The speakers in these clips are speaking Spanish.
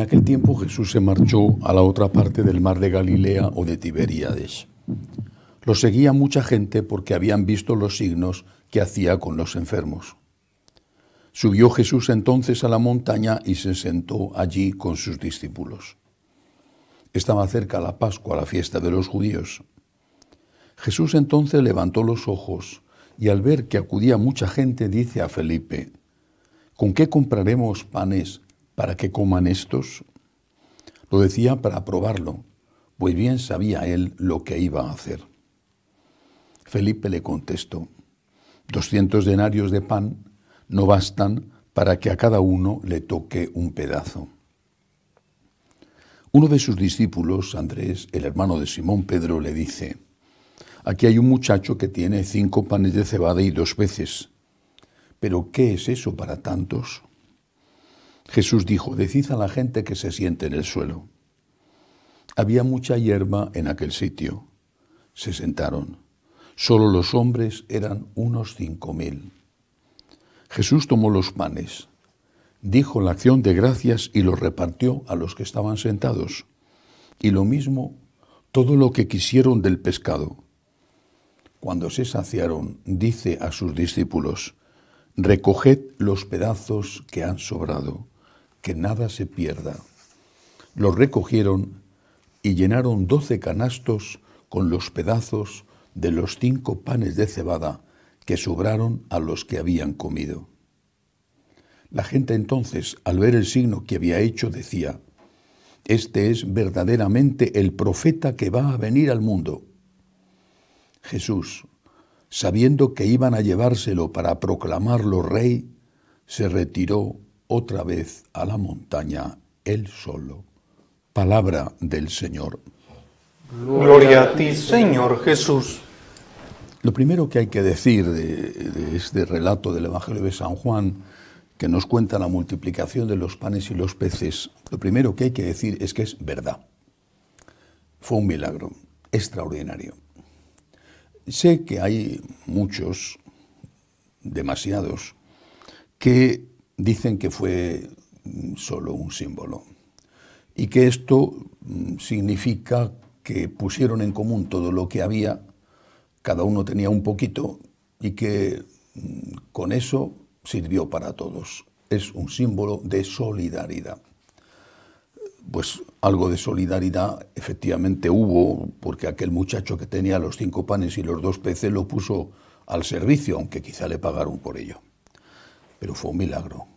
En aquel tiempo Jesús se marchó a la otra parte del mar de Galilea o de Tiberíades. Lo seguía mucha gente porque habían visto los signos que hacía con los enfermos. Subió Jesús entonces a la montaña y se sentó allí con sus discípulos. Estaba cerca la Pascua, la fiesta de los judíos. Jesús entonces levantó los ojos y al ver que acudía mucha gente dice a Felipe, ¿con qué compraremos panes para que coman estos? Lo decía para probarlo, pues bien sabía él lo que iba a hacer. Felipe le contestó, doscientos denarios de pan no bastan para que a cada uno le toque un pedazo. Uno de sus discípulos, Andrés, el hermano de Simón Pedro, le dice, aquí hay un muchacho que tiene cinco panes de cebada y dos peces, pero ¿qué es eso para tantos? Jesús dijo, decid a la gente que se siente en el suelo. Había mucha hierba en aquel sitio. Se sentaron. Solo los hombres eran unos cinco mil. Jesús tomó los panes, dijo la acción de gracias y los repartió a los que estaban sentados. Y lo mismo todo lo que quisieron del pescado. Cuando se saciaron, dice a sus discípulos, recoged los pedazos que han sobrado que nada se pierda. Los recogieron y llenaron doce canastos con los pedazos de los cinco panes de cebada que sobraron a los que habían comido. La gente entonces, al ver el signo que había hecho, decía, Este es verdaderamente el profeta que va a venir al mundo. Jesús, sabiendo que iban a llevárselo para proclamarlo rey, se retiró otra vez a la montaña él solo. Palabra del Señor. Gloria a ti, Señor Jesús. Lo primero que hay que decir de, de este relato del Evangelio de San Juan, que nos cuenta la multiplicación de los panes y los peces, lo primero que hay que decir es que es verdad. Fue un milagro extraordinario. Sé que hay muchos, demasiados, que dicen que fue mm, solo un símbolo y que esto mm, significa que pusieron en común todo lo que había, cada uno tenía un poquito y que mm, con eso sirvió para todos. Es un símbolo de solidaridad. Pues algo de solidaridad efectivamente hubo, porque aquel muchacho que tenía los cinco panes y los dos peces lo puso al servicio, aunque quizá le pagaron por ello. Pero fue un milagro.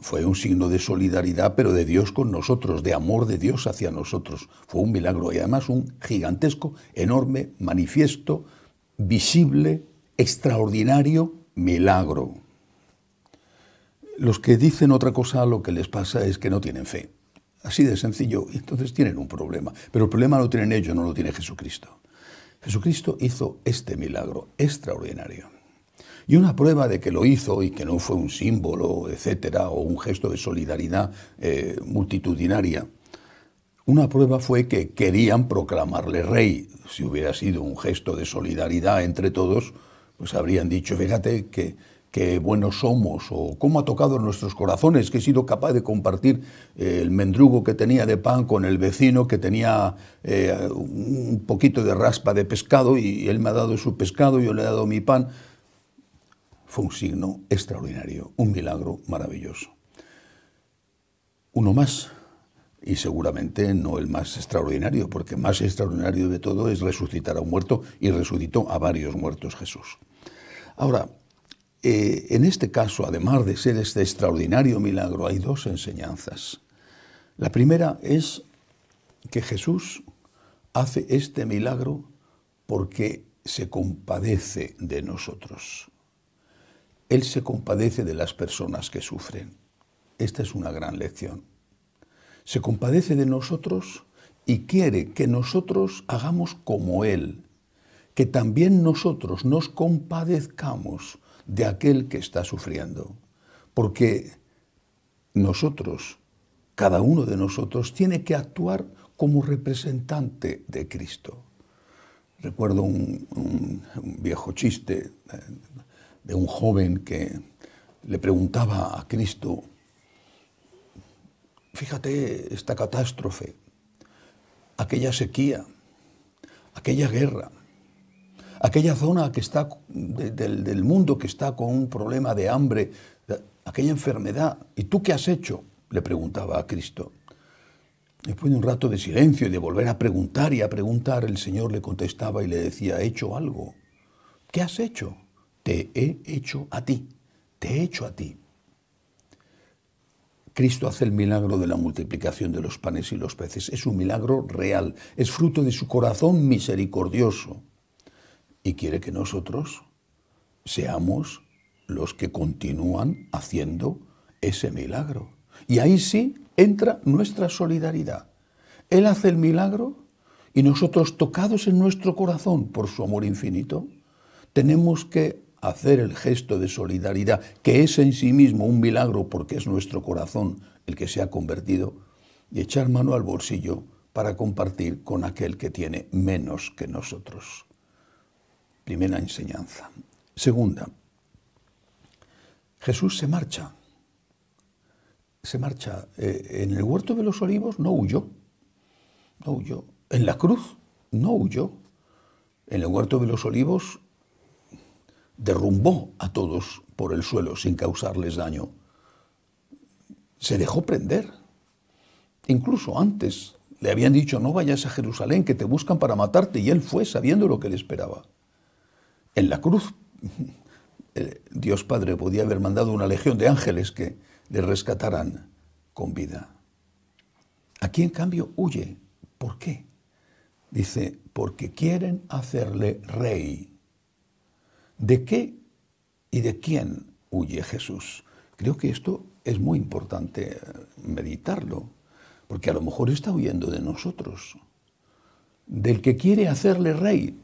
Fue un signo de solidaridad, pero de Dios con nosotros, de amor de Dios hacia nosotros. Fue un milagro y además un gigantesco, enorme, manifiesto, visible, extraordinario milagro. Los que dicen otra cosa lo que les pasa es que no tienen fe. Así de sencillo. Y entonces tienen un problema. Pero el problema lo tienen ellos, no lo tiene Jesucristo. Jesucristo hizo este milagro extraordinario. Y una prueba de que lo hizo y que no fue un símbolo, etcétera, o un gesto de solidaridad eh, multitudinaria. Una prueba fue que querían proclamarle rey. Si hubiera sido un gesto de solidaridad entre todos, pues habrían dicho, fíjate que, buenos somos, o cómo ha tocado nuestros corazones, que he sido capaz de compartir eh, el mendrugo que tenía de pan con el vecino que tenía eh, un poquito de raspa de pescado y él me ha dado su pescado, yo le he dado mi pan fue un signo extraordinario, un milagro maravilloso. Uno más, y seguramente no el más extraordinario, porque más extraordinario de todo es resucitar a un muerto y resucitó a varios muertos Jesús. Ahora, eh, en este caso, además de ser este extraordinario milagro, hay dos enseñanzas. La primera es que Jesús hace este milagro porque se compadece de nosotros. Él se compadece de las personas que sufren. Esta es una gran lección. Se compadece de nosotros y quiere que nosotros hagamos como Él, que también nosotros nos compadezcamos de aquel que está sufriendo, porque nosotros, cada uno de nosotros, tiene que actuar como representante de Cristo. Recuerdo un, viejo chiste eh, de un joven que le preguntaba a Cristo, fíjate esta catástrofe, aquella sequía, aquella guerra, aquella zona que está del, del mundo que está con un problema de hambre, aquella enfermedad. ¿Y tú qué has hecho? le preguntaba a Cristo. Después de un rato de silencio y de volver a preguntar y a preguntar, el Señor le contestaba y le decía, he hecho algo. ¿Qué has hecho? te he hecho a ti, te he hecho a ti. Cristo hace el milagro de la multiplicación de los panes y los peces. Es un milagro real, es fruto de su corazón misericordioso. Y quiere que nosotros seamos los que continúan haciendo ese milagro. Y ahí sí entra nuestra solidaridad. Él hace el milagro y nosotros, tocados en nuestro corazón por su amor infinito, tenemos que hacer el gesto de solidaridad, que es en sí mismo un milagro porque es nuestro corazón el que se ha convertido, y echar mano al bolsillo para compartir con aquel que tiene menos que nosotros. Primera enseñanza. Segunda, Jesús se marcha. Se marcha. Eh, en el huerto de los olivos no huyó. No huyó. En la cruz no huyó. En el huerto de los olivos derrumbó a todos por el suelo sin causarles daño. Se dejó prender. Incluso antes le habían dicho, no vayas a Jerusalén, que te buscan para matarte, y él fue sabiendo lo que le esperaba. En la cruz, eh, Dios Padre podía haber mandado una legión de ángeles que le rescataran con vida. Aquí, en cambio, huye. ¿Por qué? Dice, porque quieren hacerle rey ¿De qué y de quién huye Jesús? Creo que esto es muy importante eh, meditarlo, porque a lo mejor está huyendo de nosotros, del que quiere hacerle rey.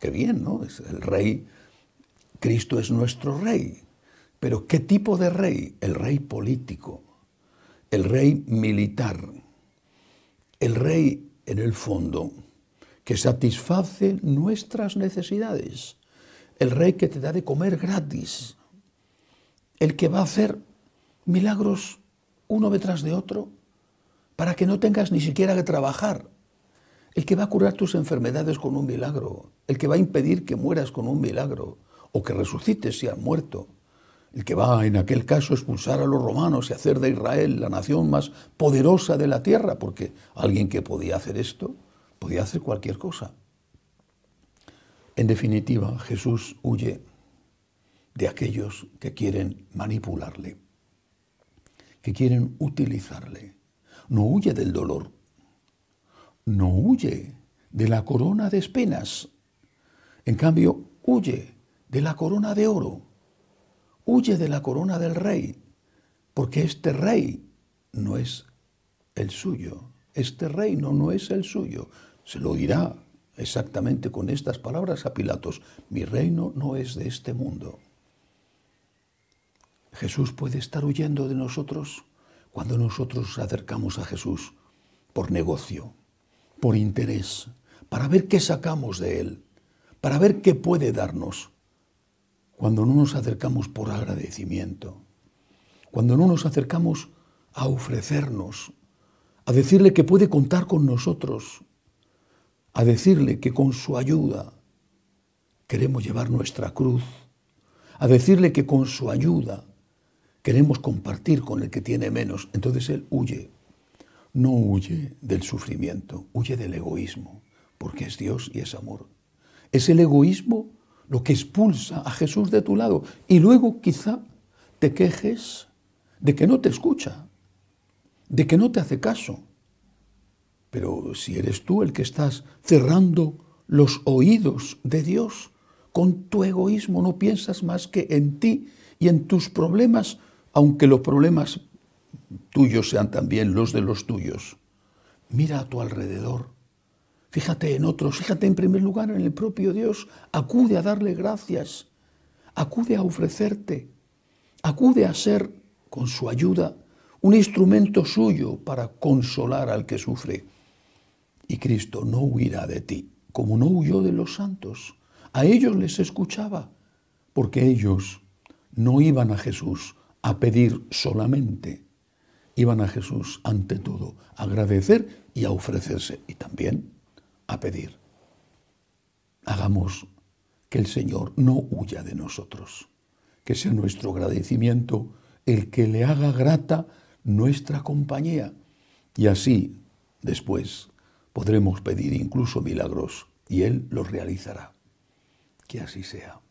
qué bien, ¿no? Es el rey, Cristo es nuestro rey. Pero ¿qué tipo de rey? El rey político, el rey militar, el rey en el fondo que satisface nuestras necesidades el rey que te da de comer gratis, el que va a hacer milagros uno detrás de otro para que no tengas ni siquiera que trabajar, el que va a curar tus enfermedades con un milagro, el que va a impedir que mueras con un milagro o que resucites si has muerto, el que va en aquel caso a expulsar a los romanos y hacer de Israel la nación más poderosa de la tierra, porque alguien que podía hacer esto podía hacer cualquier cosa. En definitiva, Jesús huye de aquellos que quieren manipularle, que quieren utilizarle. No huye del dolor, no huye de la corona de espinas. En cambio, huye de la corona de oro, huye de la corona del rey, porque este rey no es el suyo, este reino no es el suyo. Se lo dirá exactamente con estas palabras a Pilatos, mi reino no es de este mundo. Jesús puede estar huyendo de nosotros cuando nosotros acercamos a Jesús por negocio, por interés, para ver qué sacamos de Él, para ver qué puede darnos, cuando no nos acercamos por agradecimiento, cuando no nos acercamos a ofrecernos, a decirle que puede contar con nosotros, a decirle que con su ayuda queremos llevar nuestra cruz, a decirle que con su ayuda queremos compartir con el que tiene menos. Entonces él huye, no huye del sufrimiento, huye del egoísmo, porque es Dios y es amor. Es el egoísmo lo que expulsa a Jesús de tu lado y luego quizá te quejes de que no te escucha, de que no te hace caso, pero si eres tú el que estás cerrando los oídos de Dios, con tu egoísmo no piensas más que en ti y en tus problemas, aunque los problemas tuyos sean también los de los tuyos. Mira a tu alrededor, fíjate en otros, fíjate en primer lugar en el propio Dios, acude a darle gracias, acude a ofrecerte, acude a ser, con su ayuda, un instrumento suyo para consolar al que sufre y Cristo no huirá de ti, como no huyó de los santos. A ellos les escuchaba, porque ellos no iban a Jesús a pedir solamente, iban a Jesús ante todo a agradecer y a ofrecerse, y también a pedir. Hagamos que el Señor no huya de nosotros, que sea nuestro agradecimiento el que le haga grata nuestra compañía, y así después Podremos pedir incluso milagros y Él los realizará. Que así sea.